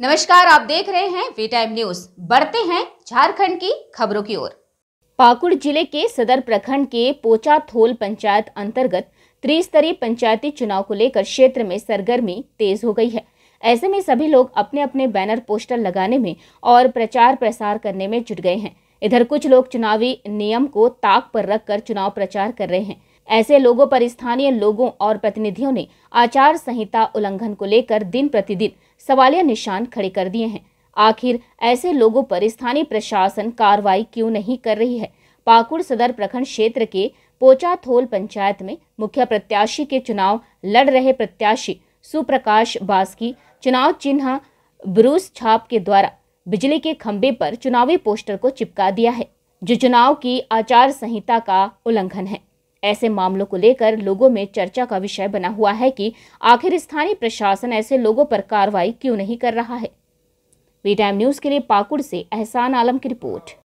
नमस्कार आप देख रहे हैं वी टाइम न्यूज बढ़ते हैं झारखंड की खबरों की ओर पाकुड़ जिले के सदर प्रखंड के पोचा थोल पंचायत अंतर्गत त्रिस्तरीय पंचायती चुनाव को लेकर क्षेत्र में सरगर्मी तेज हो गई है ऐसे में सभी लोग अपने अपने बैनर पोस्टर लगाने में और प्रचार प्रसार करने में जुट गए हैं इधर कुछ लोग चुनावी नियम को ताक पर रखकर चुनाव प्रचार कर रहे हैं ऐसे लोगों पर स्थानीय लोगों और प्रतिनिधियों ने आचार संहिता उल्लंघन को लेकर दिन प्रतिदिन सवालिया निशान खड़े कर दिए हैं आखिर ऐसे लोगों पर स्थानीय प्रशासन कार्रवाई क्यों नहीं कर रही है पाकुड़ सदर प्रखंड क्षेत्र के पोचाथोल पंचायत में मुख्य प्रत्याशी के चुनाव लड़ रहे प्रत्याशी सुप्रकाश बासकी चुनाव चिन्ह ब्रूस छाप के द्वारा बिजली के खंभे पर चुनावी पोस्टर को चिपका दिया है जो चुनाव की आचार संहिता का उल्लंघन है ऐसे मामलों को लेकर लोगों में चर्चा का विषय बना हुआ है कि आखिर स्थानीय प्रशासन ऐसे लोगों पर कार्रवाई क्यों नहीं कर रहा है वी टाइम न्यूज के लिए पाकुड़ से एहसान आलम की रिपोर्ट